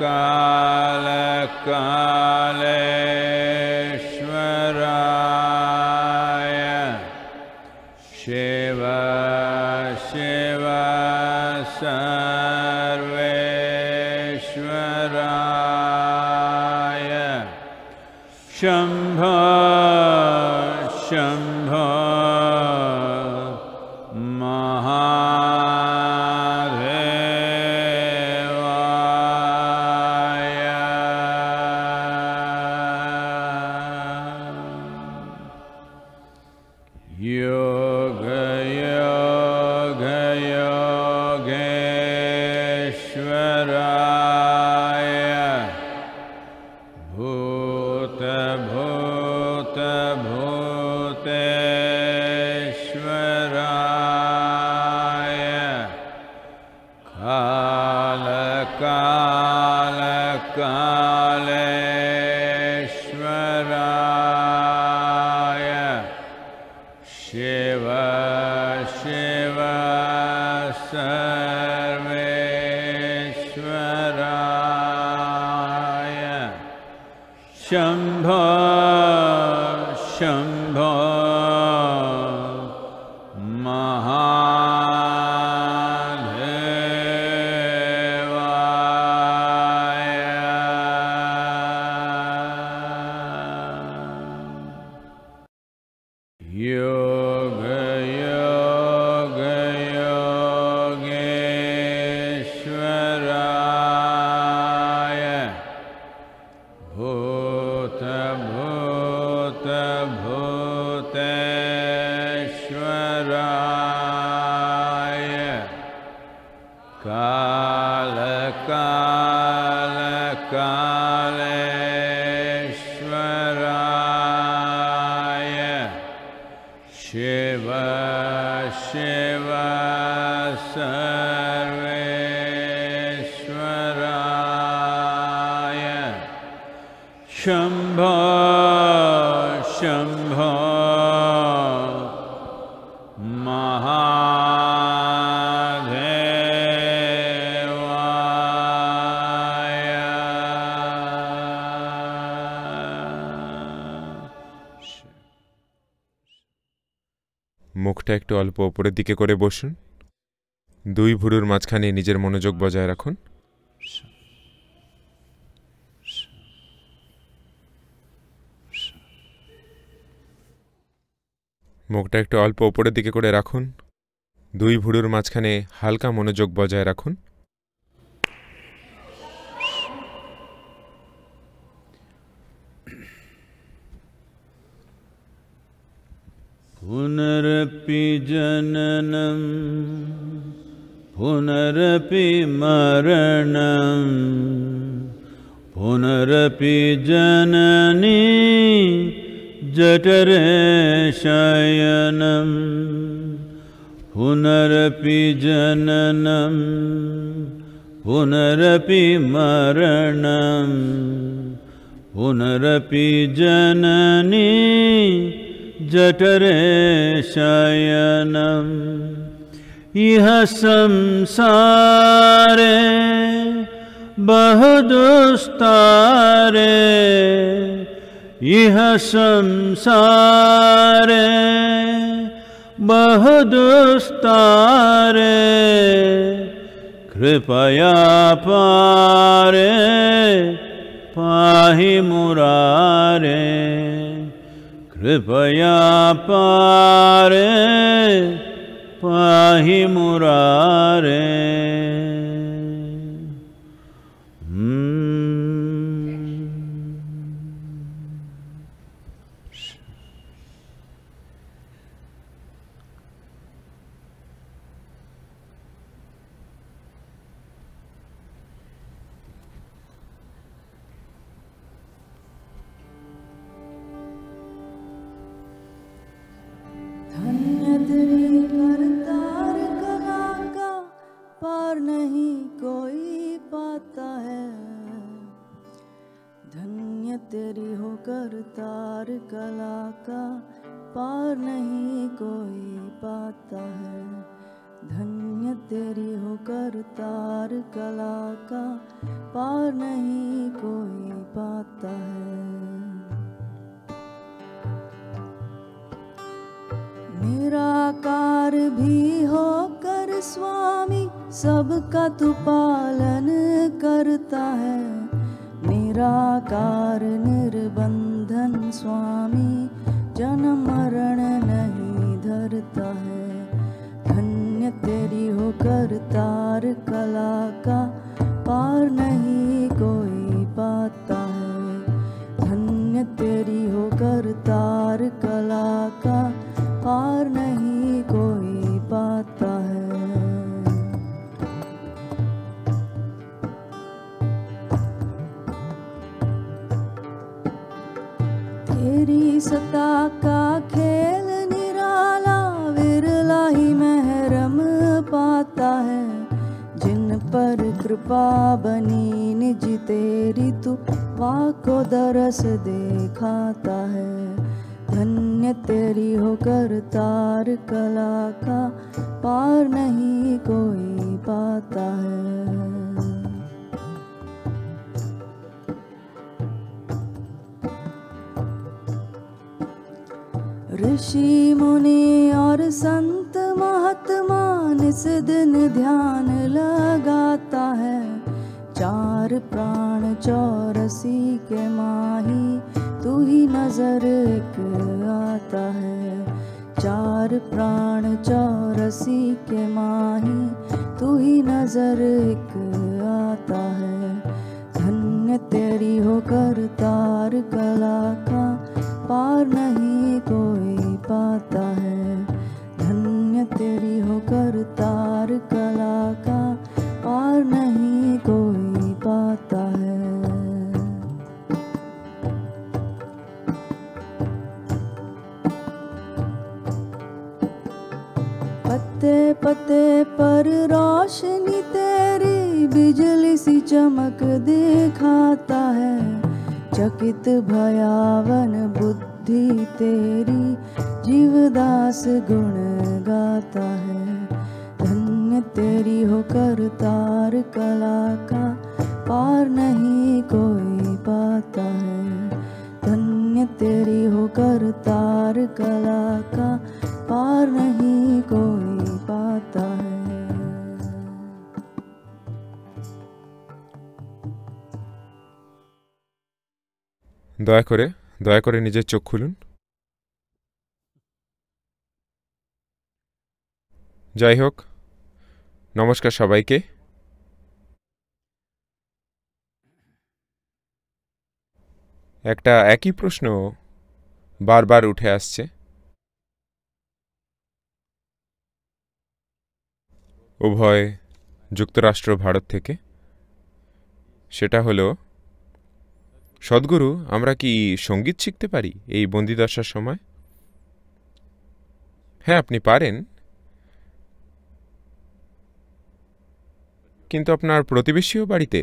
काल का মুখটা একটু অল্প ওপরের দিকে করে বসুন দুই ভুরুর মাঝখানে নিজের মনোযোগ বজায় রাখুন মুখটা একটু অল্প ওপরের দিকে করে রাখুন দুই ভুরুর মাঝখানে হালকা মনোযোগ বজায় রাখুন पुनरपि जननम् पुनरपि मारणम् पुनरपि जननी जठरे शयनम् पुनरपि जननं पुनरपि मारणम् पुनरपि जननी जठरे शयनम् इह संसारे बहु इह संसारे बहु कृपया पा रे कृपया पारे पाही मुरारे দয়া করে দয়া করে নিজের চোখ খুলুন যাই হোক নমস্কার সবাইকে একটা একই প্রশ্ন বারবার উঠে আসছে উভয় যুক্তরাষ্ট্র ভারত থেকে সেটা হলো সদ্গুরু আমরা কি সঙ্গীত শিখতে পারি এই বন্দিদশার সময় হ্যাঁ আপনি পারেন কিন্তু আপনার প্রতিবেশীও বাড়িতে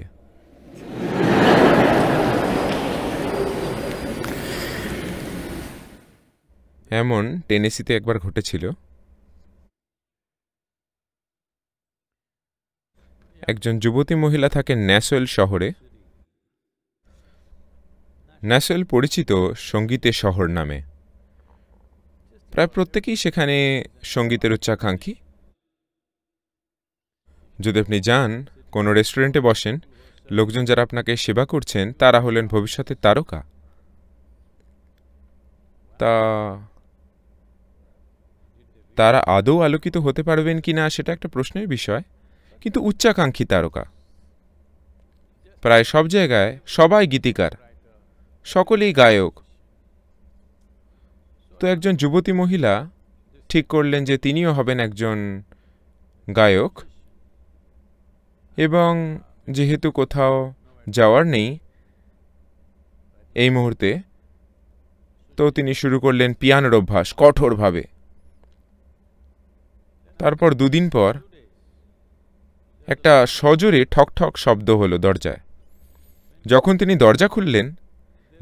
এমন টেনেসিতে একবার ঘটেছিল একজন যুবতী মহিলা থাকেন ন্যাসোয়েল শহরে ন্যাসেল পরিচিত সঙ্গীতের শহর নামে প্রায় প্রত্যেকেই সেখানে সঙ্গীতের উচ্চাকাঙ্ক্ষী যদি আপনি যান কোনো রেস্টুরেন্টে বসেন লোকজন যারা আপনাকে সেবা করছেন তারা হলেন ভবিষ্যতের তারকা তা তারা আদৌ আলোকিত হতে পারবেন কি না সেটা একটা প্রশ্নের বিষয় কিন্তু উচ্চাকাঙ্ক্ষী তারকা প্রায় সব জায়গায় সবাই গীতিকার সকলেই গায়ক তো একজন যুবতী মহিলা ঠিক করলেন যে তিনিও হবেন একজন গায়ক এবং যেহেতু কোথাও যাওয়ার নেই এই মুহূর্তে তো তিনি শুরু করলেন পিয়ানোর অভ্যাস কঠোরভাবে তারপর দুদিন পর একটা সজোরে ঠকঠক শব্দ হলো দরজায় যখন তিনি দরজা খুললেন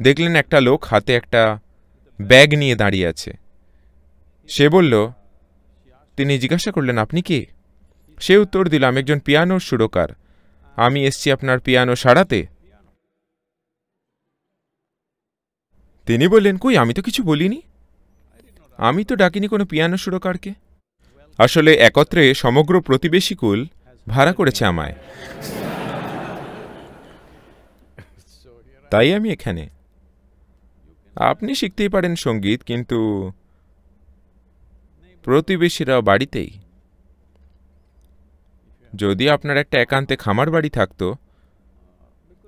দেখলেন একটা লোক হাতে একটা ব্যাগ নিয়ে দাঁড়িয়ে আছে সে বলল তিনি জিজ্ঞাসা করলেন আপনি কে সে উত্তর দিল আমি একজন পিয়ানোর সুরকার আমি এসছি আপনার পিয়ানো সারাতে তিনি বললেন কই আমি তো কিছু বলিনি আমি তো ডাকিনি কোনো পিয়ানো সুরকারকে আসলে একত্রে সমগ্র প্রতিবেশী কুল ভাড়া করেছে আমায় তাই আমি এখানে আপনি শিখতেই পারেন সঙ্গীত কিন্তু প্রতিবেশীরা বাড়িতেই যদি আপনার একটা একান্তে খামার বাড়ি থাকতো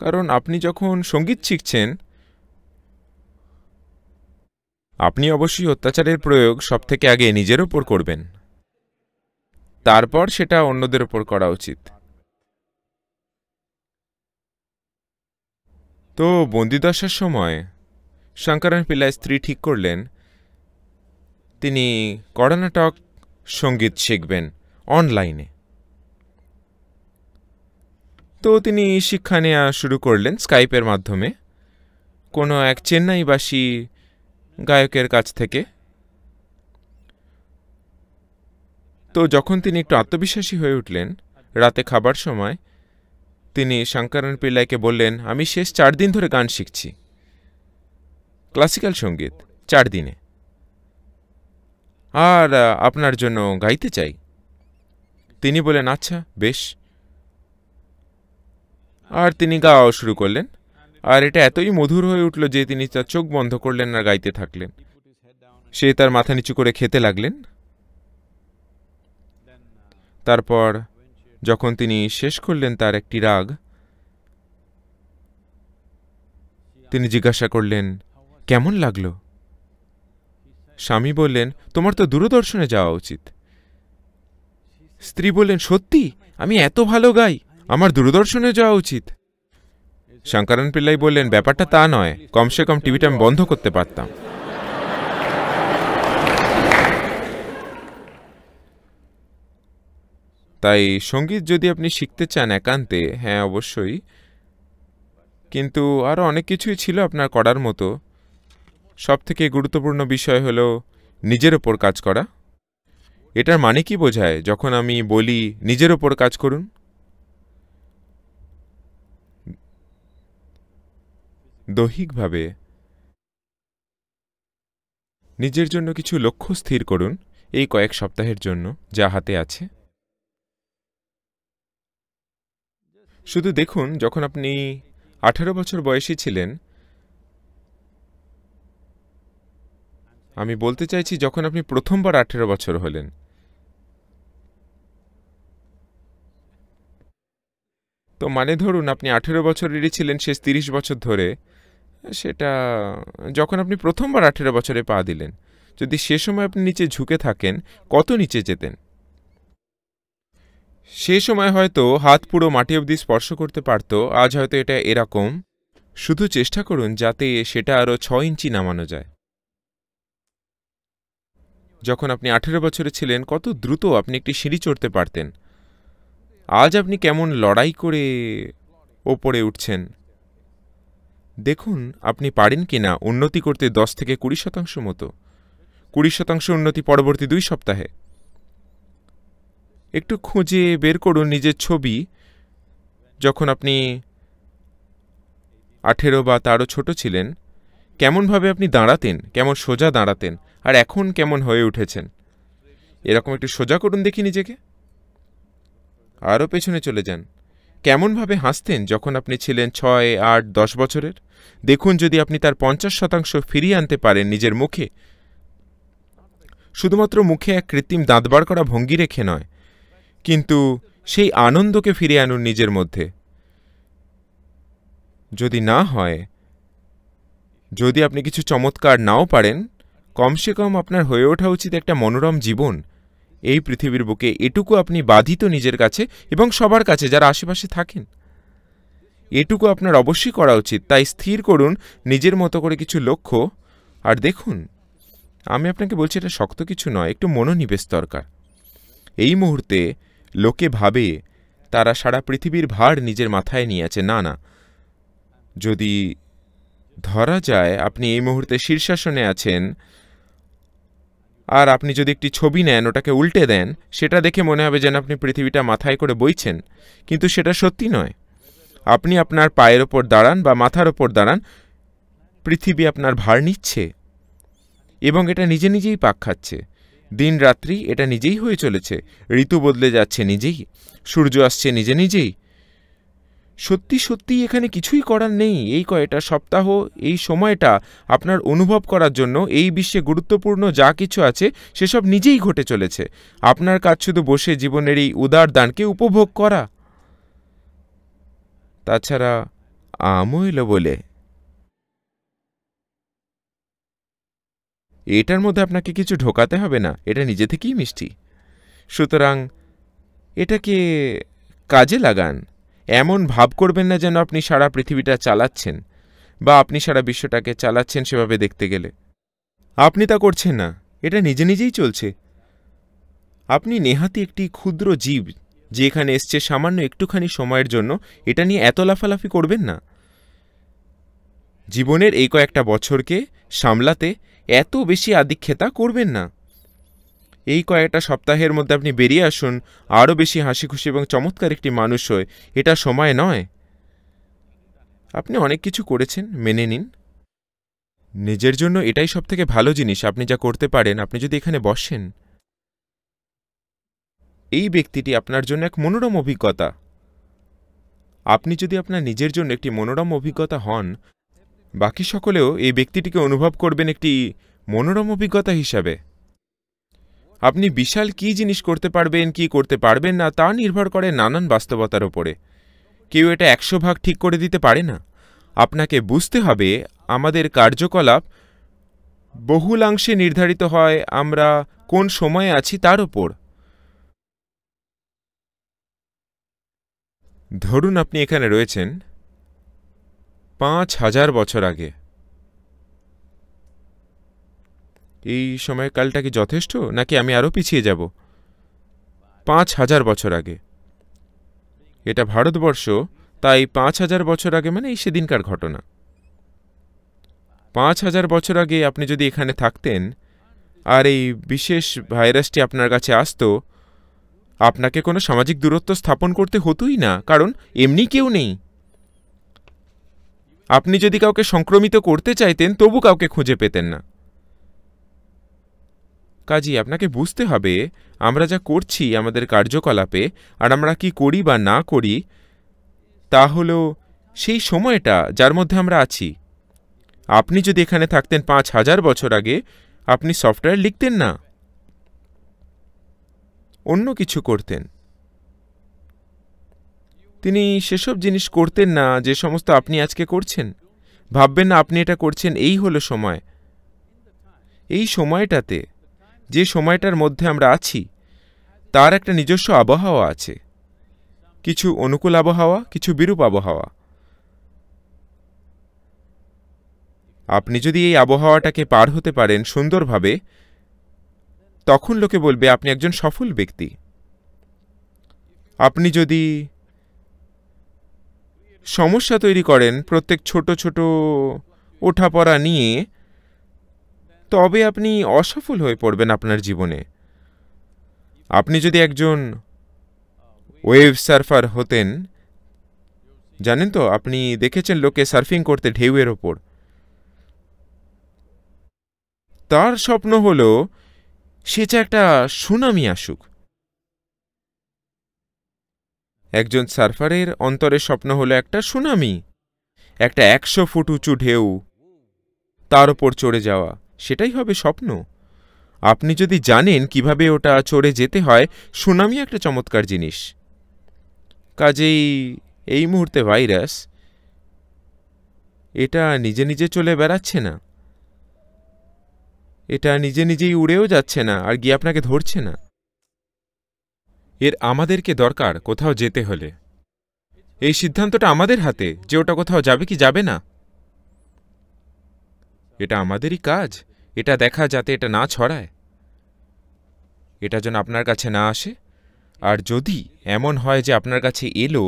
কারণ আপনি যখন সঙ্গীত শিখছেন আপনি অবশ্যই অত্যাচারের প্রয়োগ সব থেকে আগে নিজের ওপর করবেন তারপর সেটা অন্যদের ওপর করা উচিত তো বন্দিদশার সময় শঙ্করন পিল্লাই স্ত্রী ঠিক করলেন তিনি কর্ণাটক সঙ্গীত শিখবেন অনলাইনে তো তিনি শিক্ষা নেওয়া শুরু করলেন স্কাইপের মাধ্যমে কোনো এক চেন্নাইবাসী গায়কের কাছ থেকে তো যখন তিনি একটু আত্মবিশ্বাসী হয়ে উঠলেন রাতে খাবার সময় তিনি শঙ্করণ পিল্লাইকে বললেন আমি শেষ চার দিন ধরে গান শিখছি ক্লাসিক্যাল সঙ্গীত চার দিনে আর আপনার জন্য গাইতে চাই তিনি বলেন আচ্ছা বেশ আর তিনি গাওয়া শুরু করলেন আর এটা এতই মধুর হয়ে উঠল যে তিনি তার চোখ বন্ধ করলেন আর গাইতে থাকলেন সে তার মাথা নিচু করে খেতে লাগলেন তারপর যখন তিনি শেষ করলেন তার একটি রাগ তিনি জিজ্ঞাসা করলেন কেমন লাগলো স্বামী বললেন তোমার তো দূরদর্শনে যাওয়া উচিত স্ত্রী বললেন সত্যি আমি এত ভালো গাই আমার দূরদর্শনে যাওয়া উচিত শঙ্করণ পিল্লাই বললেন ব্যাপারটা তা নয় কমসে কম টিভিটা আমি বন্ধ করতে পারতাম তাই সঙ্গীত যদি আপনি শিখতে চান একান্তে হ্যাঁ অবশ্যই কিন্তু আরও অনেক কিছুই ছিল আপনার করার মতো সবথেকে গুরুত্বপূর্ণ বিষয় হল নিজের ওপর কাজ করা এটার মানে কি বোঝায় যখন আমি বলি নিজের ওপর কাজ করুন দৈহিকভাবে নিজের জন্য কিছু লক্ষ্য স্থির করুন এই কয়েক সপ্তাহের জন্য যা হাতে আছে শুধু দেখুন যখন আপনি আঠারো বছর বয়সী ছিলেন আমি বলতে চাইছি যখন আপনি প্রথমবার আঠেরো বছর হলেন তো মানে ধরুন আপনি আঠেরো বছরেরই ছিলেন শেষ তিরিশ বছর ধরে সেটা যখন আপনি প্রথমবার আঠেরো বছরে পা দিলেন যদি সে সময় আপনি নিচে ঝুঁকে থাকেন কত নিচে যেতেন সে সময় হয়তো হাত পুরো মাটি অবধি স্পর্শ করতে পারত আজ হয়তো এটা এরকম শুধু চেষ্টা করুন যাতে সেটা আরও ছ ইঞ্চি নামানো যায় যখন আপনি আঠেরো বছরে ছিলেন কত দ্রুত আপনি একটি সিঁড়ি চড়তে পারতেন আজ আপনি কেমন লড়াই করে ওপরে উঠছেন দেখুন আপনি পারেন কি না উন্নতি করতে দশ থেকে কুড়ি শতাংশ মতো কুড়ি শতাংশ উন্নতি পরবর্তী দুই সপ্তাহে একটু খুঁজে বের করুন নিজের ছবি যখন আপনি আঠেরো বা তারও ছোট ছিলেন কেমনভাবে আপনি দাঁড়াতেন কেমন সোজা দাঁড়াতেন আর এখন কেমন হয়ে উঠেছেন এরকম একটু সোজা করুন দেখি নিজেকে আরও পেছনে চলে যান কেমনভাবে হাসতেন যখন আপনি ছিলেন ছয় আট দশ বছরের দেখুন যদি আপনি তার পঞ্চাশ শতাংশ ফিরিয়ে আনতে পারেন নিজের মুখে শুধুমাত্র মুখে এক কৃত্রিম দাঁত বার করা ভঙ্গি রেখে নয় কিন্তু সেই আনন্দকে ফিরিয়ে আনুন নিজের মধ্যে যদি না হয় যদি আপনি কিছু চমৎকার নাও পারেন কমসে কম আপনার হয়ে ওঠা উচিত একটা মনোরম জীবন এই পৃথিবীর বুকে এটুকু আপনি বাধিত নিজের কাছে এবং সবার কাছে যারা আশেপাশে থাকেন এটুকু আপনার অবশ্যই করা উচিত তাই স্থির করুন নিজের মতো করে কিছু লক্ষ্য আর দেখুন আমি আপনাকে বলছি এটা শক্ত কিছু নয় একটু মনোনিবেশ দরকার এই মুহূর্তে লোকে ভাবে তারা সারা পৃথিবীর ভার নিজের মাথায় নিয়ে আছে না না যদি ধরা যায় আপনি এই মুহূর্তে শীর্ষাসনে আছেন আর আপনি যদি একটি ছবি নেন ওটাকে উল্টে দেন সেটা দেখে মনে হবে যেন আপনি পৃথিবীটা মাথায় করে বইছেন কিন্তু সেটা সত্যি নয় আপনি আপনার পায়ের ওপর দাঁড়ান বা মাথার ওপর দাঁড়ান পৃথিবী আপনার ভার নিচ্ছে এবং এটা নিজে নিজেই পাক খাচ্ছে দিন রাত্রি এটা নিজেই হয়ে চলেছে ঋতু বদলে যাচ্ছে নিজেই সূর্য আসছে নিজে নিজেই সত্যি সত্যি এখানে কিছুই করার নেই এই কয়টা সপ্তাহ এই সময়টা আপনার অনুভব করার জন্য এই বিশ্বে গুরুত্বপূর্ণ যা কিছু আছে সেসব নিজেই ঘটে চলেছে আপনার কাজ শুধু বসে জীবনের এই উদার দানকে উপভোগ করা তাছাড়া আমও এলো বলে এটার মধ্যে আপনাকে কিছু ঢোকাতে হবে না এটা নিজে থেকেই মিষ্টি সুতরাং এটাকে কাজে লাগান এমন ভাব করবেন না যেন আপনি সারা পৃথিবীটা চালাচ্ছেন বা আপনি সারা বিশ্বটাকে চালাচ্ছেন সেভাবে দেখতে গেলে আপনি তা করছেন না এটা নিজে নিজেই চলছে আপনি নেহাতি একটি ক্ষুদ্র জীব যে এখানে এসছে সামান্য একটুখানি সময়ের জন্য এটা নিয়ে এত লাফালাফি করবেন না জীবনের এই কয়েকটা বছরকে সামলাতে এত বেশি আধিক্ষেতা করবেন না এই কয়েকটা সপ্তাহের মধ্যে আপনি বেরিয়ে আসুন আরও বেশি হাসি খুশি এবং চমৎকার একটি মানুষ হয় এটা সময় নয় আপনি অনেক কিছু করেছেন মেনে নিন নিজের জন্য এটাই সব থেকে ভালো জিনিস আপনি যা করতে পারেন আপনি যদি এখানে বসেন এই ব্যক্তিটি আপনার জন্য এক মনোরম অভিজ্ঞতা আপনি যদি আপনার নিজের জন্য একটি মনোরম অভিজ্ঞতা হন বাকি সকলেও এই ব্যক্তিটিকে অনুভব করবেন একটি মনোরম অভিজ্ঞতা হিসাবে আপনি বিশাল কি জিনিস করতে পারবেন কি করতে পারবেন না তা নির্ভর করে নানান বাস্তবতার ওপরে কেউ এটা একশো ভাগ ঠিক করে দিতে পারে না আপনাকে বুঝতে হবে আমাদের কার্যকলাপ বহুলাংশে নির্ধারিত হয় আমরা কোন সময়ে আছি তার ওপর ধরুন আপনি এখানে রয়েছেন পাঁচ হাজার বছর আগে এই সময়কালটা কি যথেষ্ট নাকি আমি আরও পিছিয়ে যাব পাঁচ হাজার বছর আগে এটা ভারতবর্ষ তাই পাঁচ হাজার বছর আগে মানে এই সেদিনকার ঘটনা পাঁচ হাজার বছর আগে আপনি যদি এখানে থাকতেন আর এই বিশেষ ভাইরাসটি আপনার কাছে আসতো আপনাকে কোনো সামাজিক দূরত্ব স্থাপন করতে হতোই না কারণ এমনি কেউ নেই আপনি যদি কাউকে সংক্রমিত করতে চাইতেন তবু কাউকে খুঁজে পেতেন না কাজী আপনাকে বুঝতে হবে আমরা যা করছি আমাদের কার্যকলাপে আর আমরা কি করি বা না করি তা হল সেই সময়টা যার মধ্যে আমরা আছি আপনি যদি এখানে থাকতেন পাঁচ হাজার বছর আগে আপনি সফটওয়্যার লিখতেন না অন্য কিছু করতেন তিনি সেসব জিনিস করতেন না যে সমস্ত আপনি আজকে করছেন ভাববেন না আপনি এটা করছেন এই হলো সময় এই সময়টাতে যে সময়টার মধ্যে আমরা আছি তার একটা নিজস্ব আবহাওয়া আছে কিছু অনুকূল আবহাওয়া কিছু বিরূপ আবহাওয়া আপনি যদি এই আবহাওয়াটাকে পার হতে পারেন সুন্দরভাবে তখন লোকে বলবে আপনি একজন সফল ব্যক্তি আপনি যদি সমস্যা তৈরি করেন প্রত্যেক ছোট ছোট ওঠাপড়া নিয়ে তবে আপনি অসফল হয়ে পড়বেন আপনার জীবনে আপনি যদি একজন ওয়েভ সার্ফার হতেন জানেন তো আপনি দেখেছেন লোকে সার্ফিং করতে ঢেউয়ের ওপর তার স্বপ্ন হল সে যে একটা সুনামি আসুক একজন সার্ফারের অন্তরে স্বপ্ন হল একটা সুনামি একটা একশো ফুট উঁচু ঢেউ তার ওপর চড়ে যাওয়া সেটাই হবে স্বপ্ন আপনি যদি জানেন কিভাবে ওটা চড়ে যেতে হয় সুনামি একটা চমৎকার জিনিস কাজেই এই মুহূর্তে ভাইরাস এটা নিজে নিজে চলে বেড়াচ্ছে না এটা নিজে নিজেই উড়েও যাচ্ছে না আর গিয়ে আপনাকে ধরছে না এর আমাদেরকে দরকার কোথাও যেতে হলে এই সিদ্ধান্তটা আমাদের হাতে যে ওটা কোথাও যাবে কি যাবে না এটা আমাদেরই কাজ এটা দেখা যাতে এটা না ছড়ায় এটা যেন আপনার কাছে না আসে আর যদি এমন হয় যে আপনার কাছে এলো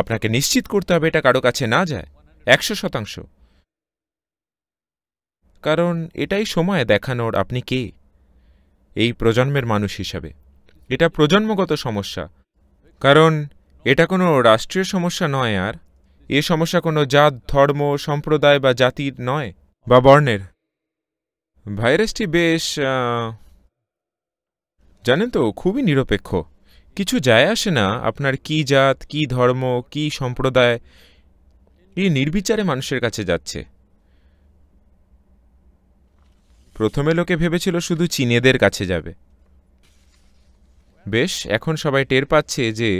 আপনাকে নিশ্চিত করতে হবে এটা কারো কাছে না যায় একশো শতাংশ কারণ এটাই সময় দেখানোর আপনি কে এই প্রজন্মের মানুষ হিসাবে এটা প্রজন্মগত সমস্যা কারণ এটা কোনো রাষ্ট্রীয় সমস্যা নয় আর এ সমস্যা কোনো জাত ধর্ম সম্প্রদায় বা জাতির নয় বা বর্ণের ভাইরাসটি বেশ জানেন তো খুবই নিরপেক্ষ কিছু যায় আসে না আপনার কি জাত কি ধর্ম কি সম্প্রদায় এই নির্বিচারে মানুষের কাছে যাচ্ছে প্রথমে লোকে ভেবেছিল শুধু চীনেদের কাছে যাবে বেশ এখন সবাই টের পাচ্ছে যে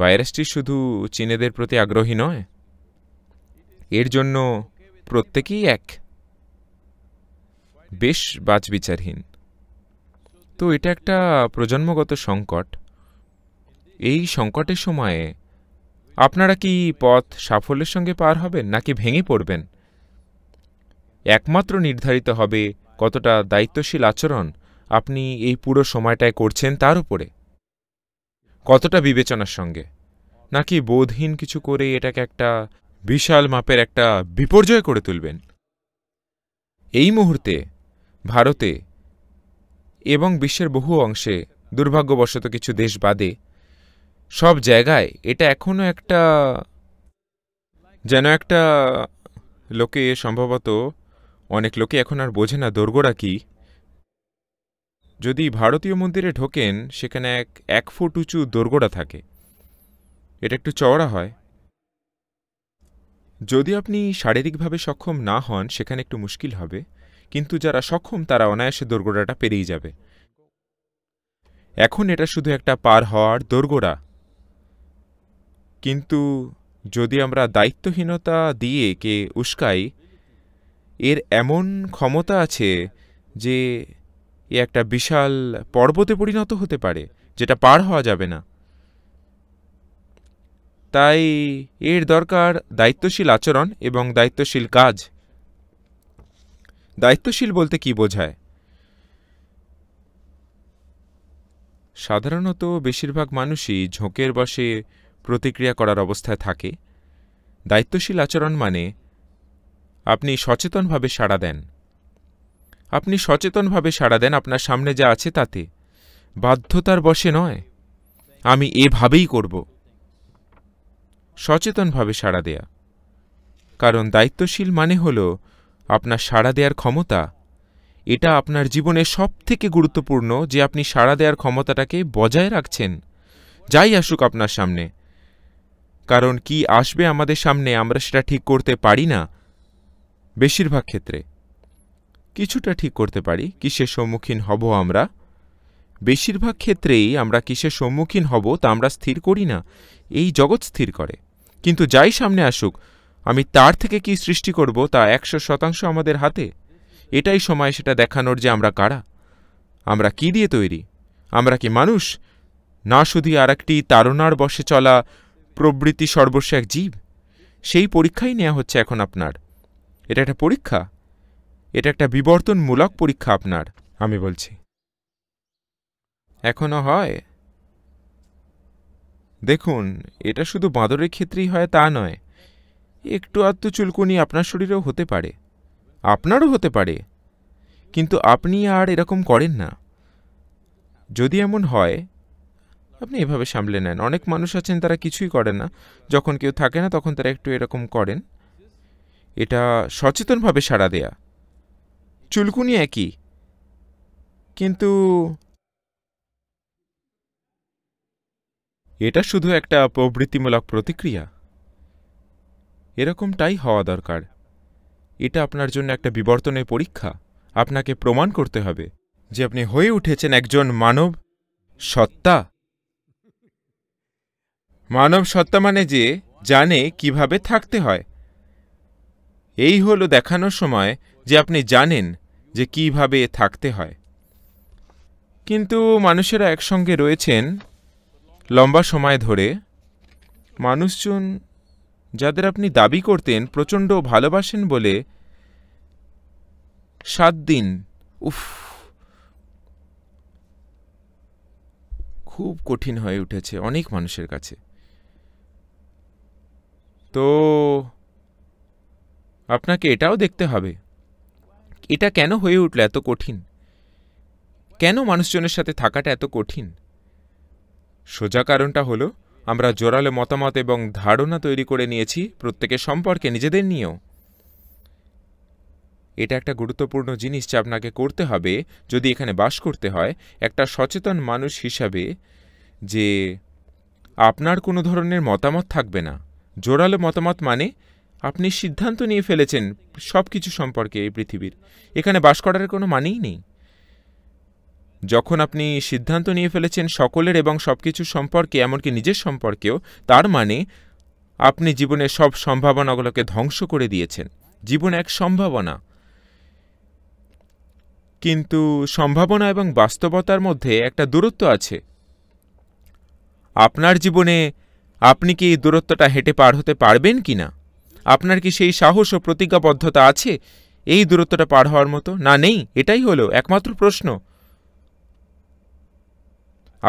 ভাইরাসটি শুধু চীনেদের প্রতি আগ্রহী নয় এর জন্য প্রত্যেকেই এক বেশ বাজবিচারহীন তো এটা একটা প্রজন্মগত সংকট এই সংকটের সময়ে আপনারা কি পথ সাফল্যের সঙ্গে পার হবেন নাকি ভেঙে পড়বেন একমাত্র নির্ধারিত হবে কতটা দায়িত্বশীল আচরণ আপনি এই পুরো সময়টায় করছেন তার উপরে কতটা বিবেচনার সঙ্গে নাকি বোধহীন কিছু করে এটাকে একটা বিশাল মাপের একটা বিপর্যয় করে তুলবেন এই মুহূর্তে ভারতে এবং বিশ্বের বহু অংশে দুর্ভাগ্যবশত কিছু দেশ বাদে সব জায়গায় এটা এখনও একটা যেন একটা লোকে সম্ভবত অনেক লোকে এখন আর বোঝে না দোরগোড়া কি যদি ভারতীয় মন্দিরে ঢোকেন সেখানে এক এক ফুট উঁচু দোরগোড়া থাকে এটা একটু চওড়া হয় যদি আপনি শারীরিকভাবে সক্ষম না হন সেখানে একটু মুশকিল হবে কিন্তু যারা সক্ষম তারা অনায়াসে দোরগোড়াটা পেরিয়ে যাবে এখন এটা শুধু একটা পার হওয়ার দোরগোড়া কিন্তু যদি আমরা দায়িত্বহীনতা দিয়ে কে উস্কাই এর এমন ক্ষমতা আছে যে এ একটা বিশাল পর্বতে পরিণত হতে পারে যেটা পার হওয়া যাবে না তাই এর দরকার দায়িত্বশীল আচরণ এবং দায়িত্বশীল কাজ দায়িত্বশীল বলতে কি বোঝায় সাধারণত বেশিরভাগ মানুষই ঝোঁকের বসে প্রতিক্রিয়া করার অবস্থায় থাকে দায়িত্বশীল আচরণ মানে আপনি সচেতনভাবে সাড়া দেন আপনি সচেতনভাবে সাড়া দেন আপনার সামনে যা আছে তাতে বাধ্যতার বসে নয় আমি এভাবেই করব সচেতনভাবে সাড়া দেয়া কারণ দায়িত্বশীল মানে হল আপনার সাড়া দেওয়ার ক্ষমতা এটা আপনার জীবনের সব থেকে গুরুত্বপূর্ণ যে আপনি সাড়া দেওয়ার ক্ষমতাটাকে বজায় রাখছেন যাই আসুক আপনার সামনে কারণ কি আসবে আমাদের সামনে আমরা সেটা ঠিক করতে পারি না বেশিরভাগ ক্ষেত্রে কিছুটা ঠিক করতে পারি কিসের সম্মুখীন হব আমরা বেশিরভাগ ক্ষেত্রেই আমরা কিসের সম্মুখীন হব তা আমরা স্থির করি না এই জগৎ স্থির করে কিন্তু যাই সামনে আসুক আমি তার থেকে কি সৃষ্টি করব তা একশো শতাংশ আমাদের হাতে এটাই সময় সেটা দেখানোর যে আমরা কারা আমরা কি দিয়ে তৈরি আমরা কি মানুষ না শুধু আর একটি তারণার বসে চলা প্রবৃত্তি সর্বস্ব এক জীব সেই পরীক্ষাই নেওয়া হচ্ছে এখন আপনার এটা একটা পরীক্ষা এটা একটা বিবর্তনমূলক পরীক্ষা আপনার আমি বলছি এখনও হয় দেখুন এটা শুধু বাঁদরের ক্ষেত্রেই হয় তা নয় একটু আধটু চুলকুনি আপনার শরীরেও হতে পারে আপনারও হতে পারে কিন্তু আপনি আর এরকম করেন না যদি এমন হয় আপনি এভাবে সামলে নেন অনেক মানুষ আছেন তারা কিছুই করে না যখন কেউ থাকে না তখন তারা একটু এরকম করেন এটা সচেতনভাবে সাড়া দেয়া চুলকুনি একই কিন্তু এটা শুধু একটা প্রবৃত্তিমূলক প্রতিক্রিয়া এরকমটাই হওয়া দরকার এটা আপনার জন্য একটা বিবর্তনের পরীক্ষা আপনাকে প্রমাণ করতে হবে যে আপনি হয়ে উঠেছেন একজন মানব সত্তা মানব সত্তা মানে যে জানে কিভাবে থাকতে হয় এই হলো দেখানোর সময় যে আপনি জানেন যে কিভাবে থাকতে হয় কিন্তু মানুষেরা একসঙ্গে রয়েছেন লম্বা সময় ধরে মানুষজন যাদের আপনি দাবি করতেন প্রচণ্ড ভালোবাসেন বলে সাত দিন উফ খুব কঠিন হয়ে উঠেছে অনেক মানুষের কাছে তো আপনাকে এটাও দেখতে হবে এটা কেন হয়ে উঠলো এত কঠিন কেন মানুষজনের সাথে থাকাটা এত কঠিন সোজা কারণটা হলো আমরা জোরালো মতামত এবং ধারণা তৈরি করে নিয়েছি প্রত্যেকের সম্পর্কে নিজেদের নিয়েও এটা একটা গুরুত্বপূর্ণ জিনিস যা আপনাকে করতে হবে যদি এখানে বাস করতে হয় একটা সচেতন মানুষ হিসাবে যে আপনার কোনো ধরনের মতামত থাকবে না জোরালো মতামত মানে আপনি সিদ্ধান্ত নিয়ে ফেলেছেন সব কিছু সম্পর্কে এই পৃথিবীর এখানে বাস করার কোনো মানেই নেই যখন আপনি সিদ্ধান্ত নিয়ে ফেলেছেন সকলের এবং সব কিছু সম্পর্কে এমনকি নিজের সম্পর্কেও তার মানে আপনি জীবনের সব সম্ভাবনাগুলোকে ধ্বংস করে দিয়েছেন জীবন এক সম্ভাবনা কিন্তু সম্ভাবনা এবং বাস্তবতার মধ্যে একটা দূরত্ব আছে আপনার জীবনে আপনি কি এই দূরত্বটা হেঁটে পার হতে পারবেন কি না আপনার কি সেই সাহস ও প্রতিজ্ঞাবদ্ধতা আছে এই দূরত্বটা পার হওয়ার মতো না নেই এটাই হলো একমাত্র প্রশ্ন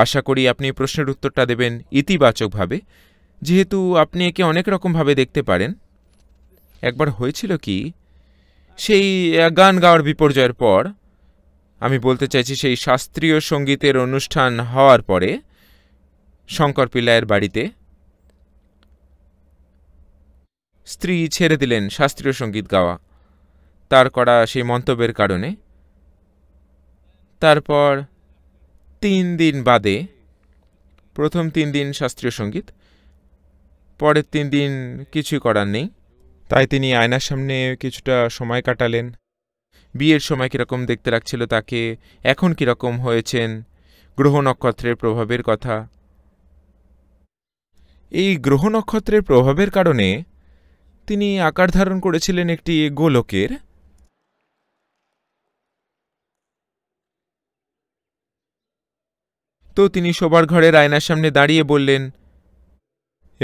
আশা করি আপনি প্রশ্নের উত্তরটা দেবেন ইতিবাচকভাবে যেহেতু আপনি একে অনেক রকমভাবে দেখতে পারেন একবার হয়েছিল কি সেই গান গাওয়ার বিপর্যয়ের পর আমি বলতে চাইছি সেই শাস্ত্রীয় সঙ্গীতের অনুষ্ঠান হওয়ার পরে শঙ্কর পিল্লায়ের বাড়িতে স্ত্রী ছেড়ে দিলেন শাস্ত্রীয় সঙ্গীত গাওয়া তার করা সেই মন্তব্যের কারণে তারপর তিন দিন বাদে প্রথম তিন দিন শাস্ত্রীয় সঙ্গীত পরের তিন দিন কিছুই করার নেই তাই তিনি আয়নার সামনে কিছুটা সময় কাটালেন বিয়ের সময় কীরকম দেখতে লাগছিল তাকে এখন কীরকম হয়েছেন গ্রহ নক্ষত্রের প্রভাবের কথা এই গ্রহ নক্ষত্রের প্রভাবের কারণে তিনি আকার ধারণ করেছিলেন একটি গোলকের তো তিনি শোবার ঘরের আয়নার সামনে দাঁড়িয়ে বললেন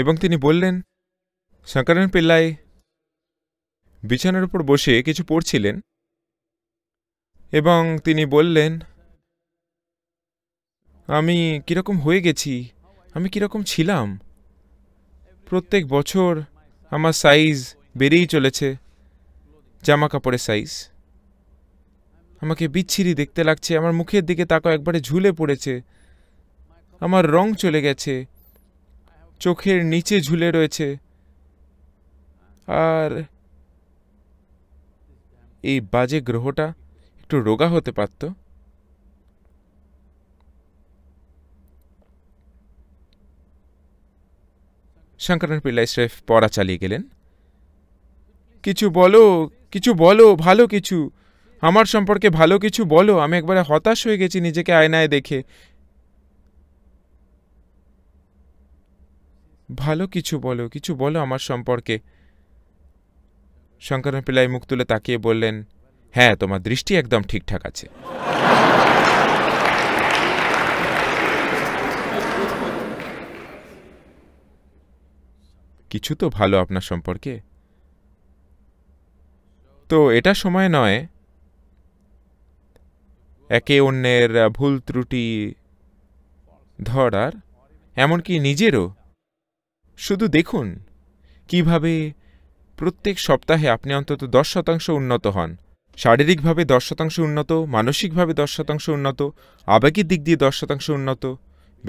এবং তিনি বললেন সাঁকারান পিল্লাই বিছানার উপর বসে কিছু পড়ছিলেন এবং তিনি বললেন আমি কীরকম হয়ে গেছি আমি কীরকম ছিলাম প্রত্যেক বছর আমার সাইজ বেড়েই চলেছে জামা কাপড়ের সাইজ আমাকে বিচ্ছিরি দেখতে লাগছে আমার মুখের দিকে তাকে একবারে ঝুলে পড়েছে আমার রং চলে গেছে চোখের নিচে ঝুলে রয়েছে আর এই বাজে গ্রহটা একটু রোগা হতে পারত শঙ্করন পিল্লা স্রেফ পড়া চালিয়ে গেলেন কিছু বলো কিছু বলো ভালো কিছু আমার সম্পর্কে ভালো কিছু বলো আমি একবারে হতাশ হয়ে গেছি নিজেকে আয়নায় দেখে ভালো কিছু বলো কিছু বলো আমার সম্পর্কে শঙ্করণ পিলাই মুখ তুলে তাকিয়ে বললেন হ্যাঁ তোমার দৃষ্টি একদম ঠিকঠাক আছে কিছু তো ভালো আপনার সম্পর্কে তো এটা সময় নয় একে অন্যের ভুল ত্রুটি ধরার এমনকি নিজেরও শুধু দেখুন কিভাবে প্রত্যেক সপ্তাহে আপনি অন্তত দশ শতাংশ উন্নত হন শারীরিকভাবে দশ শতাংশ উন্নত মানসিকভাবে দশ শতাংশ উন্নত আবেগের দিক দিয়ে দশ শতাংশ উন্নত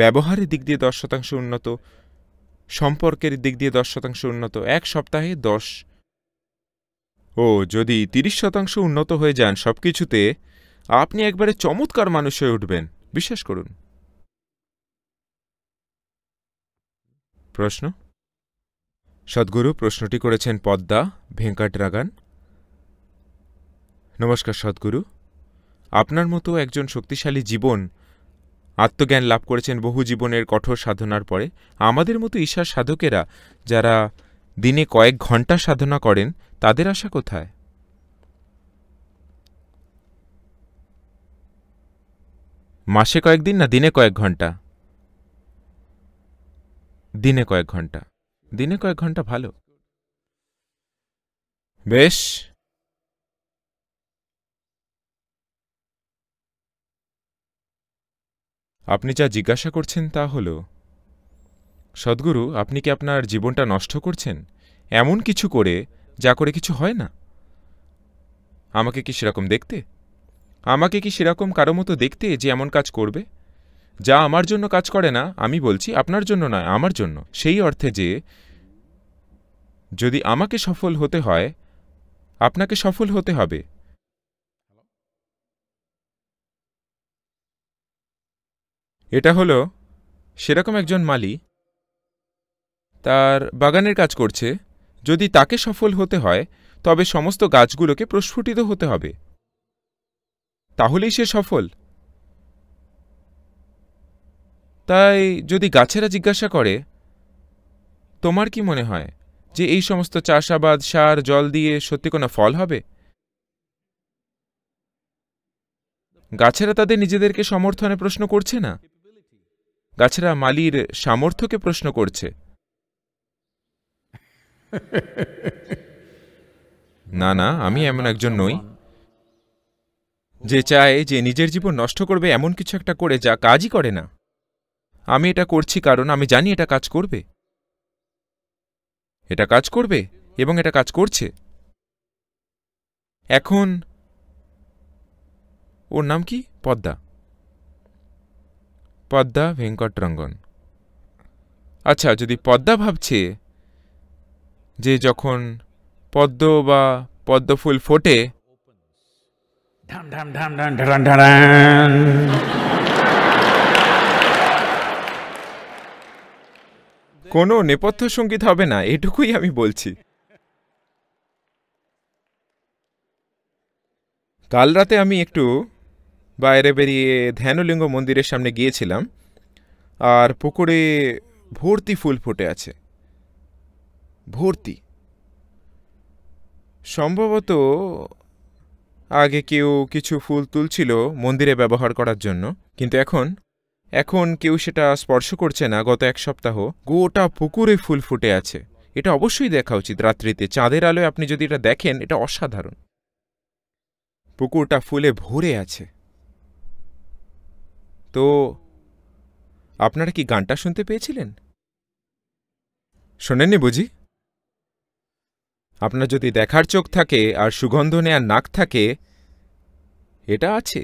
ব্যবহারের দিক দিয়ে দশ শতাংশ উন্নত সম্পর্কের দিক দিয়ে দশ শতাংশ উন্নত এক সপ্তাহে দশ ও যদি তিরিশ শতাংশ উন্নত হয়ে যান সব কিছুতে আপনি একবারে চমৎকার মানুষ হয়ে উঠবেন বিশ্বাস করুন প্রশ্ন সদ্গুরু প্রশ্নটি করেছেন পদ্মা ভেঙ্কাটরাগান নমস্কার সদ্গুরু আপনার মতো একজন শক্তিশালী জীবন আত্মজ্ঞান লাভ করেছেন বহু জীবনের কঠোর সাধনার পরে আমাদের মতো ঈশার সাধকেরা যারা দিনে কয়েক ঘন্টা সাধনা করেন তাদের আশা কোথায় মাসে কয়েকদিন না দিনে কয়েক ঘন্টা দিনে কয়েক ঘন্টা দিনে কয়েক ঘন্টা ভালো বেশ আপনি যা জিজ্ঞাসা করছেন তা হল সদ্গুরু আপনি কি আপনার জীবনটা নষ্ট করছেন এমন কিছু করে যা করে কিছু হয় না আমাকে কি সেরকম দেখতে আমাকে কি সেরকম কারো মতো দেখতে যে এমন কাজ করবে যা আমার জন্য কাজ করে না আমি বলছি আপনার জন্য নয় আমার জন্য সেই অর্থে যে যদি আমাকে সফল হতে হয় আপনাকে সফল হতে হবে এটা হলো সেরকম একজন মালি তার বাগানের কাজ করছে যদি তাকে সফল হতে হয় তবে সমস্ত গাছগুলোকে প্রস্ফুটিত হতে হবে তাহলেই সে সফল তাই যদি গাছেরা জিজ্ঞাসা করে তোমার কি মনে হয় যে এই সমস্ত চাষাবাদ সার জল দিয়ে সত্যি কোনো ফল হবে গাছেরা তাদের নিজেদেরকে সমর্থনে প্রশ্ন করছে না গাছেরা মালির সামর্থ্যকে প্রশ্ন করছে না না আমি এমন একজন নই যে চায় যে নিজের জীবন নষ্ট করবে এমন কিছু একটা করে যা কাজই করে না আমি এটা করছি কারণ আমি জানি এটা কাজ করবে এটা কাজ করবে এবং এটা কাজ করছে এখন ওর নাম কি পদ্মা পদ্মা ভেঙ্কটরঙ্গন আচ্ছা যদি পদ্মা ভাবছে যে যখন পদ্ম বা পদ্মফুল ফোটে ঢাম ঢাম ঢাম ঢাম ঢাম ঢাম কোনো নেপথ্য সঙ্গীত হবে না এটুকুই আমি বলছি কাল রাতে আমি একটু বাইরে বেরিয়ে ধ্যানলিঙ্গ মন্দিরের সামনে গিয়েছিলাম আর পুকুরে ভর্তি ফুল ফুটে আছে ভর্তি সম্ভবত আগে কেউ কিছু ফুল তুলছিল মন্দিরে ব্যবহার করার জন্য কিন্তু এখন এখন কেউ সেটা স্পর্শ করছে না গত এক সপ্তাহ গোটা পুকুরে ফুল ফুটে আছে এটা অবশ্যই দেখা উচিত রাত্রিতে চাঁদের আলোয় আপনি যদি এটা দেখেন এটা অসাধারণ পুকুরটা ফুলে ভরে আছে তো আপনারা কি গানটা শুনতে পেয়েছিলেন শোনেননি বুঝি আপনার যদি দেখার চোখ থাকে আর সুগন্ধ নেয়ার নাক থাকে এটা আছে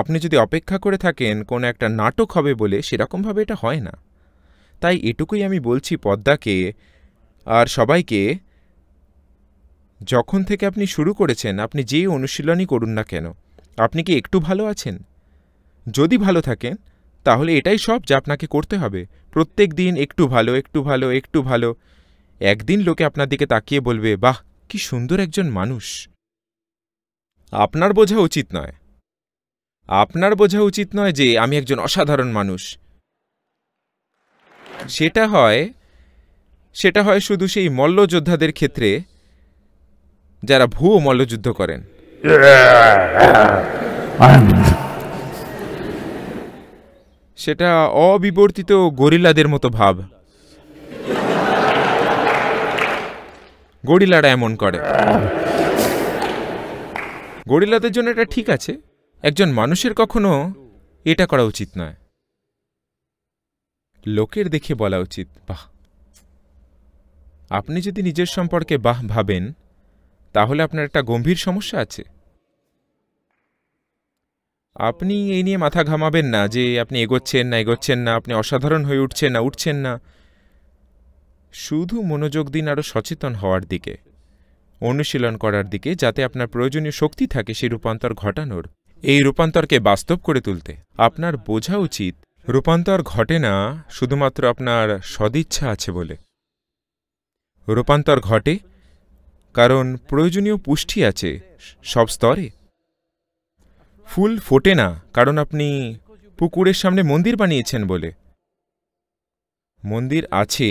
আপনি যদি অপেক্ষা করে থাকেন কোনো একটা নাটক হবে বলে সেরকমভাবে এটা হয় না তাই এটুকুই আমি বলছি পদ্মাকে আর সবাইকে যখন থেকে আপনি শুরু করেছেন আপনি যে অনুশীলনই করুন না কেন আপনি কি একটু ভালো আছেন যদি ভালো থাকেন তাহলে এটাই সব যা আপনাকে করতে হবে প্রত্যেক দিন একটু ভালো একটু ভালো একটু ভালো একদিন লোকে আপনার দিকে তাকিয়ে বলবে বাহ কি সুন্দর একজন মানুষ আপনার বোঝা উচিত নয় আপনার বোঝা উচিত নয় যে আমি একজন অসাধারণ মানুষ সেটা হয় সেটা হয় শুধু সেই মল্লযোদ্ধাদের ক্ষেত্রে যারা ভুয়ো মল্লযুদ্ধ করেন সেটা অবিবর্তিত গরিলাদের মতো ভাব গরিলারা এমন করে গরিলাদের জন্য এটা ঠিক আছে একজন মানুষের কখনো এটা করা উচিত নয় লোকের দেখে বলা উচিত বাহ আপনি যদি নিজের সম্পর্কে বাহ ভাবেন তাহলে আপনার একটা গম্ভীর সমস্যা আছে আপনি এই নিয়ে মাথা ঘামাবেন না যে আপনি এগোচ্ছেন না এগোচ্ছেন না আপনি অসাধারণ হয়ে উঠছেন না উঠছেন না শুধু মনোযোগ দিন আরও সচেতন হওয়ার দিকে অনুশীলন করার দিকে যাতে আপনার প্রয়োজনীয় শক্তি থাকে সেই রূপান্তর ঘটানোর এই রূপান্তরকে বাস্তব করে তুলতে আপনার বোঝা উচিত রূপান্তর ঘটে না শুধুমাত্র আপনার সদিচ্ছা আছে বলে রূপান্তর ঘটে কারণ প্রয়োজনীয় পুষ্টি আছে সব স্তরে ফুল ফোটে না কারণ আপনি পুকুরের সামনে মন্দির বানিয়েছেন বলে মন্দির আছে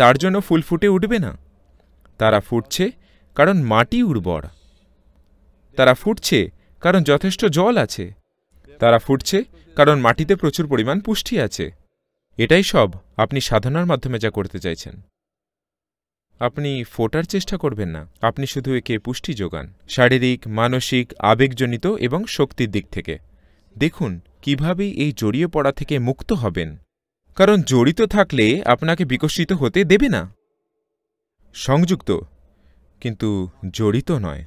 তার জন্য ফুল ফুটে উঠবে না তারা ফুটছে কারণ মাটি উর্বর তারা ফুটছে কারণ যথেষ্ট জল আছে তারা ফুটছে কারণ মাটিতে প্রচুর পরিমাণ পুষ্টি আছে এটাই সব আপনি সাধনার মাধ্যমে যা করতে চাইছেন আপনি ফোটার চেষ্টা করবেন না আপনি শুধু একে পুষ্টি যোগান শারীরিক মানসিক আবেগজনিত এবং শক্তির দিক থেকে দেখুন কিভাবে এই জড়িয়ে পড়া থেকে মুক্ত হবেন কারণ জড়িত থাকলে আপনাকে বিকশিত হতে দেবে না সংযুক্ত কিন্তু জড়িত নয়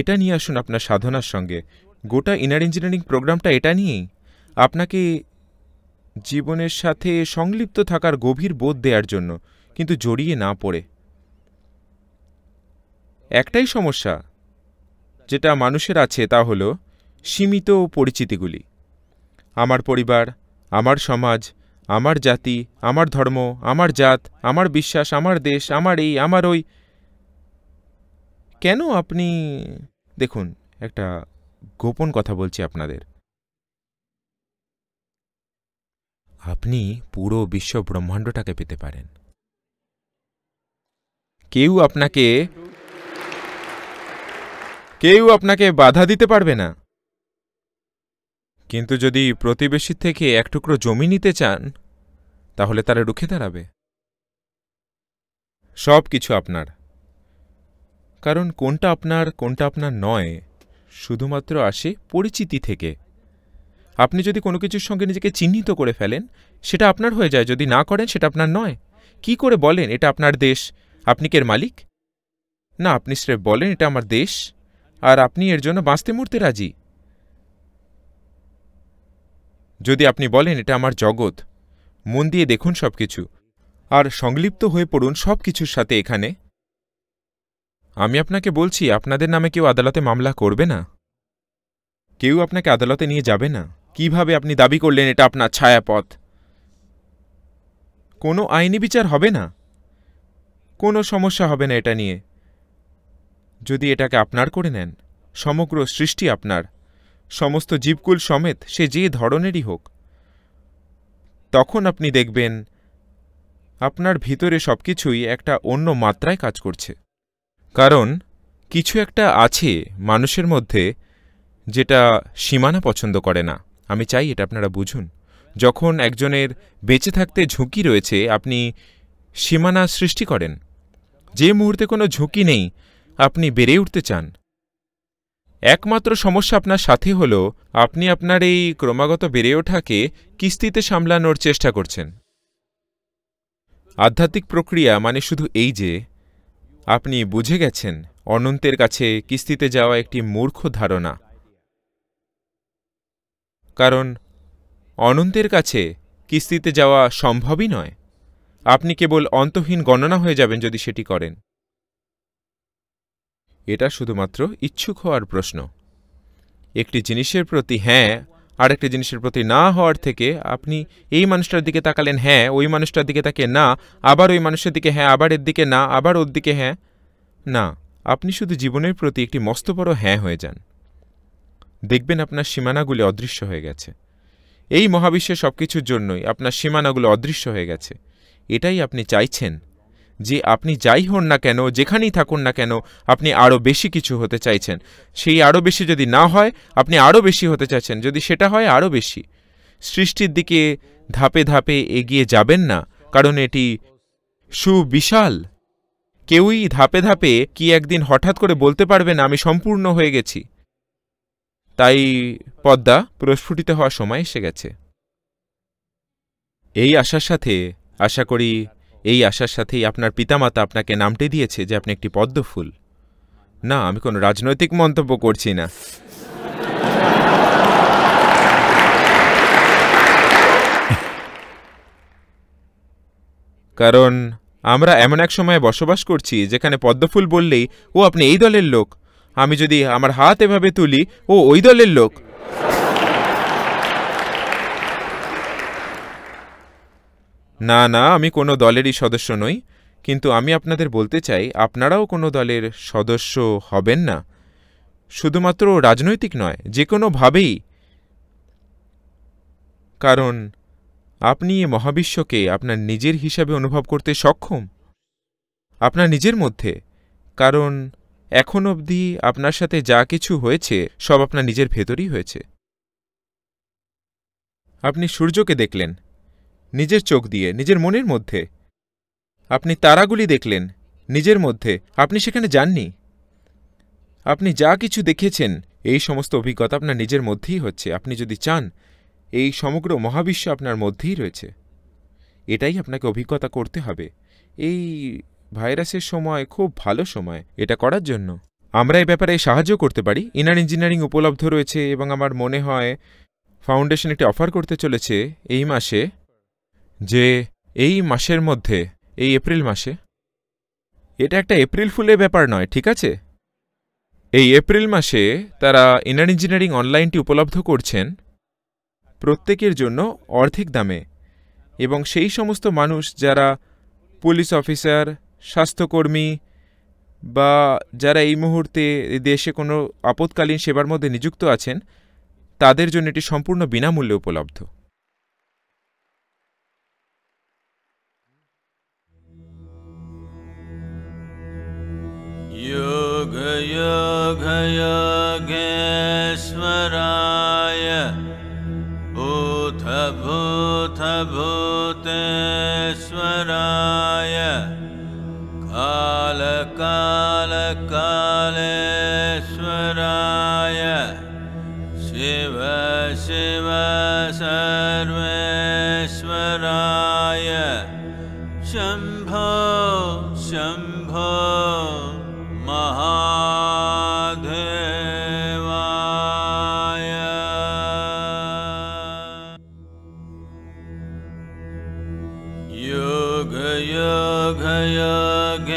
এটা নিয়ে আসুন আপনার সাধনার সঙ্গে গোটা ইনার ইঞ্জিনিয়ারিং প্রোগ্রামটা এটা নিয়েই আপনাকে জীবনের সাথে সংলিপ্ত থাকার গভীর বোধ দেওয়ার জন্য কিন্তু জড়িয়ে না পড়ে একটাই সমস্যা যেটা মানুষের আছে তা হল সীমিত পরিচিতিগুলি আমার পরিবার আমার সমাজ আমার জাতি আমার ধর্ম আমার জাত আমার বিশ্বাস আমার দেশ আমার এই আমার ওই কেন আপনি দেখুন একটা গোপন কথা বলছি আপনাদের আপনি পুরো বিশ্ব ব্রহ্মাণ্ডটাকে পেতে পারেন কেউ আপনাকে কেউ আপনাকে বাধা দিতে পারবে না কিন্তু যদি প্রতিবেশীর থেকে এক টুকরো জমি নিতে চান তাহলে তারা রুখে দাঁড়াবে সব কিছু আপনার কারণ কোনটা আপনার কোনটা আপনার নয় শুধুমাত্র আসে পরিচিতি থেকে আপনি যদি কোনো কিছুর সঙ্গে নিজেকে চিহ্নিত করে ফেলেন সেটা আপনার হয়ে যায় যদি না করেন সেটা আপনার নয় কি করে বলেন এটা আপনার দেশ আপনি কি এর মালিক না আপনি স্রেফ বলেন এটা আমার দেশ আর আপনি এর জন্য বাঁচতে মরতে রাজি যদি আপনি বলেন এটা আমার জগৎ মন দিয়ে দেখুন সব কিছু আর সংলিপ্ত হয়ে পড়ুন সব কিছুর সাথে এখানে আমি আপনাকে বলছি আপনাদের নামে কেউ আদালতে মামলা করবে না কেউ আপনাকে আদালতে নিয়ে যাবে না কিভাবে আপনি দাবি করলেন এটা আপনার ছায়াপথ কোনো আইনি বিচার হবে না কোনো সমস্যা হবে না এটা নিয়ে যদি এটাকে আপনার করে নেন সমগ্র সৃষ্টি আপনার সমস্ত জীবকুল সমেত সে যে ধরনেরই হোক তখন আপনি দেখবেন আপনার ভিতরে সব কিছুই একটা অন্য মাত্রায় কাজ করছে কারণ কিছু একটা আছে মানুষের মধ্যে যেটা সীমানা পছন্দ করে না আমি চাই এটা আপনারা বুঝুন যখন একজনের বেঁচে থাকতে ঝুঁকি রয়েছে আপনি সীমানা সৃষ্টি করেন যে মুহূর্তে কোনো ঝুঁকি নেই আপনি বেড়ে উঠতে চান একমাত্র সমস্যা আপনার সাথে হল আপনি আপনার এই ক্রমাগত বেড়ে ওঠাকে কিস্তিতে সামলানোর চেষ্টা করছেন আধ্যাত্মিক প্রক্রিয়া মানে শুধু এই যে আপনি বুঝে গেছেন অনন্তের কাছে কিস্তিতে যাওয়া একটি মূর্খ ধারণা কারণ অনন্তের কাছে কিস্তিতে যাওয়া সম্ভবই নয় আপনি কেবল অন্তহীন গণনা হয়ে যাবেন যদি সেটি করেন এটা শুধুমাত্র ইচ্ছুক হওয়ার প্রশ্ন একটি জিনিসের প্রতি হ্যাঁ আরেকটি জিনিসের প্রতি না হওয়ার থেকে আপনি এই মানুষটার দিকে তাকালেন হ্যাঁ ওই মানুষটার দিকে তাকে না আবার ওই মানুষের দিকে হ্যাঁ আবার এর দিকে না আবার ওর দিকে হ্যাঁ না আপনি শুধু জীবনের প্রতি একটি মস্ত বড় হ্যাঁ হয়ে যান দেখবেন আপনার সীমানাগুলি অদৃশ্য হয়ে গেছে এই মহাবিশ্বের সব কিছুর জন্যই আপনার সীমানাগুলো অদৃশ্য হয়ে গেছে এটাই আপনি চাইছেন যে আপনি যাই হন না কেন যেখানেই থাকুন না কেন আপনি আরও বেশি কিছু হতে চাইছেন সেই আরও বেশি যদি না হয় আপনি আরও বেশি হতে চাইছেন যদি সেটা হয় আরও বেশি সৃষ্টির দিকে ধাপে ধাপে এগিয়ে যাবেন না কারণ এটি সুবিশাল কেউই ধাপে ধাপে কি একদিন হঠাৎ করে বলতে পারবে না আমি সম্পূর্ণ হয়ে গেছি তাই পদ্মা প্রস্ফুটিত হওয়ার সময় এসে গেছে এই আশার সাথে আশা করি এই আশার সাথেই আপনার পিতামাতা আপনাকে নামটি দিয়েছে যে আপনি একটি পদ্মফুল না আমি কোনো রাজনৈতিক মন্তব্য করছি না কারণ আমরা এমন এক সময়ে বসবাস করছি যেখানে পদ্মফুল বললেই ও আপনি এই দলের লোক আমি যদি আমার হাত এভাবে তুলি ও ওই দলের লোক না না আমি কোনো দলেরই সদস্য নই কিন্তু আমি আপনাদের বলতে চাই আপনারাও কোনো দলের সদস্য হবেন না শুধুমাত্র রাজনৈতিক নয় যে কোনোভাবেই কারণ আপনি এ মহাবিশ্বকে আপনার নিজের হিসাবে অনুভব করতে সক্ষম আপনার নিজের মধ্যে কারণ এখন অবধি আপনার সাথে যা কিছু হয়েছে সব আপনার নিজের ভেতরই হয়েছে আপনি সূর্যকে দেখলেন নিজের চোখ দিয়ে নিজের মনের মধ্যে আপনি তারাগুলি দেখলেন নিজের মধ্যে আপনি সেখানে যাননি আপনি যা কিছু দেখেছেন এই সমস্ত অভিজ্ঞতা আপনার নিজের মধ্যেই হচ্ছে আপনি যদি চান এই সমগ্র মহাবিশ্ব আপনার মধ্যেই রয়েছে এটাই আপনাকে অভিজ্ঞতা করতে হবে এই ভাইরাসের সময় খুব ভালো সময় এটা করার জন্য আমরা এই ব্যাপারে সাহায্য করতে পারি ইনার ইঞ্জিনিয়ারিং উপলব্ধ রয়েছে এবং আমার মনে হয় ফাউন্ডেশন একটি অফার করতে চলেছে এই মাসে যে এই মাসের মধ্যে এই এপ্রিল মাসে এটা একটা এপ্রিল ফুলে ব্যাপার নয় ঠিক আছে এই এপ্রিল মাসে তারা ইনার ইঞ্জিনিয়ারিং অনলাইনটি উপলব্ধ করছেন প্রত্যেকের জন্য অর্ধেক দামে এবং সেই সমস্ত মানুষ যারা পুলিশ অফিসার স্বাস্থ্যকর্মী বা যারা এই মুহূর্তে দেশে কোনো আপৎকালীন সেবার মধ্যে নিযুক্ত আছেন তাদের জন্য এটি সম্পূর্ণ বিনামূল্যে উপলব্ধ योगयोगयोगेश्वराय भूतभूतभूतेश्वराय कालकालकालेश्वराय शिव शिव सर्व योगयोगेश्वरा